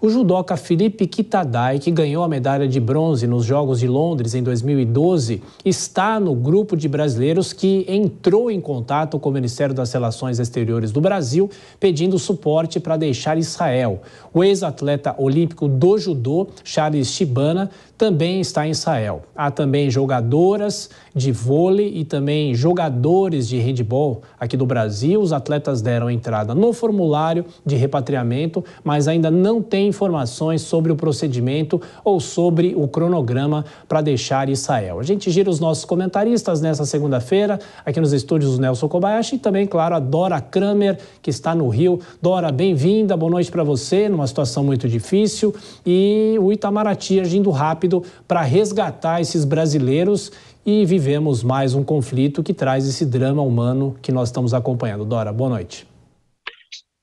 o judoca Felipe Kitadai, que ganhou a medalha de bronze nos Jogos de Londres em 2012, está no grupo de brasileiros que entrou em contato com o Ministério das Relações Exteriores do Brasil, pedindo suporte para deixar Israel. O ex-atleta olímpico do judô, Charles Shibana, também está em Israel. Há também jogadoras de vôlei e também jogadores de handball aqui do Brasil. Os atletas deram entrada no formulário de repatriamento, mas ainda não não tem informações sobre o procedimento ou sobre o cronograma para deixar Israel. A gente gira os nossos comentaristas nessa segunda-feira, aqui nos estúdios do Nelson Kobayashi e também, claro, a Dora Kramer, que está no Rio. Dora, bem-vinda, boa noite para você, numa situação muito difícil. E o Itamaraty agindo rápido para resgatar esses brasileiros e vivemos mais um conflito que traz esse drama humano que nós estamos acompanhando. Dora, boa noite.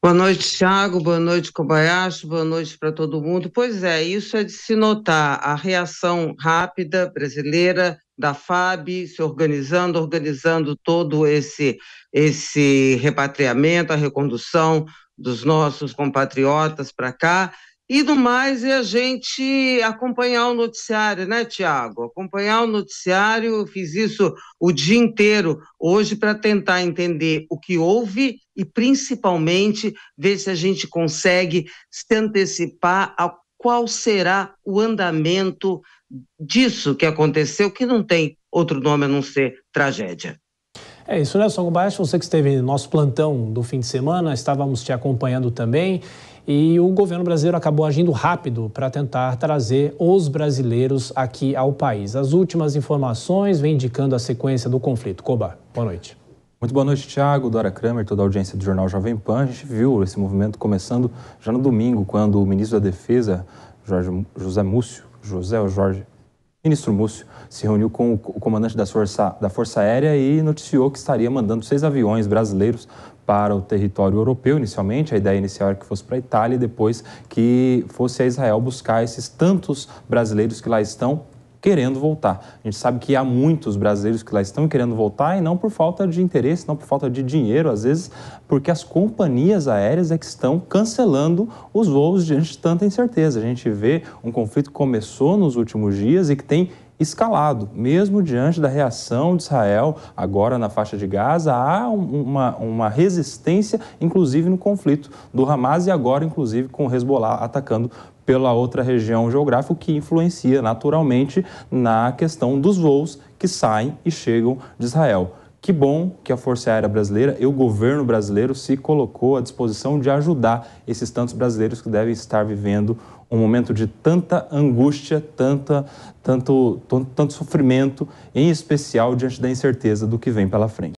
Boa noite, Thiago. Boa noite, Kobayashi. Boa noite para todo mundo. Pois é, isso é de se notar a reação rápida brasileira da FAB se organizando, organizando todo esse esse repatriamento, a recondução dos nossos compatriotas para cá e do mais é a gente acompanhar o noticiário, né, Tiago? Acompanhar o noticiário, eu fiz isso o dia inteiro hoje para tentar entender o que houve e principalmente ver se a gente consegue se antecipar a qual será o andamento disso que aconteceu, que não tem outro nome a não ser tragédia. É isso, Nelson Baixo, você que esteve no nosso plantão do fim de semana, estávamos te acompanhando também. E o governo brasileiro acabou agindo rápido para tentar trazer os brasileiros aqui ao país. As últimas informações vêm indicando a sequência do conflito. Coba, boa noite. Muito boa noite, Tiago, Dora Kramer, toda a audiência do Jornal Jovem Pan. A gente viu esse movimento começando já no domingo, quando o ministro da Defesa, Jorge, José Múcio, José ou Jorge Ministro Múcio se reuniu com o comandante da Força, da Força Aérea e noticiou que estaria mandando seis aviões brasileiros para o território europeu inicialmente. A ideia inicial era que fosse para a Itália e depois que fosse a Israel buscar esses tantos brasileiros que lá estão querendo voltar. A gente sabe que há muitos brasileiros que lá estão querendo voltar e não por falta de interesse, não por falta de dinheiro, às vezes porque as companhias aéreas é que estão cancelando os voos diante de tanta incerteza. A gente vê um conflito que começou nos últimos dias e que tem escalado, mesmo diante da reação de Israel agora na faixa de Gaza, há uma, uma resistência, inclusive no conflito do Hamas e agora, inclusive, com o Hezbollah atacando pela outra região geográfica, que influencia naturalmente na questão dos voos que saem e chegam de Israel. Que bom que a Força Aérea Brasileira e o governo brasileiro se colocou à disposição de ajudar esses tantos brasileiros que devem estar vivendo um momento de tanta angústia, tanta, tanto, tanto, tanto sofrimento, em especial diante da incerteza do que vem pela frente.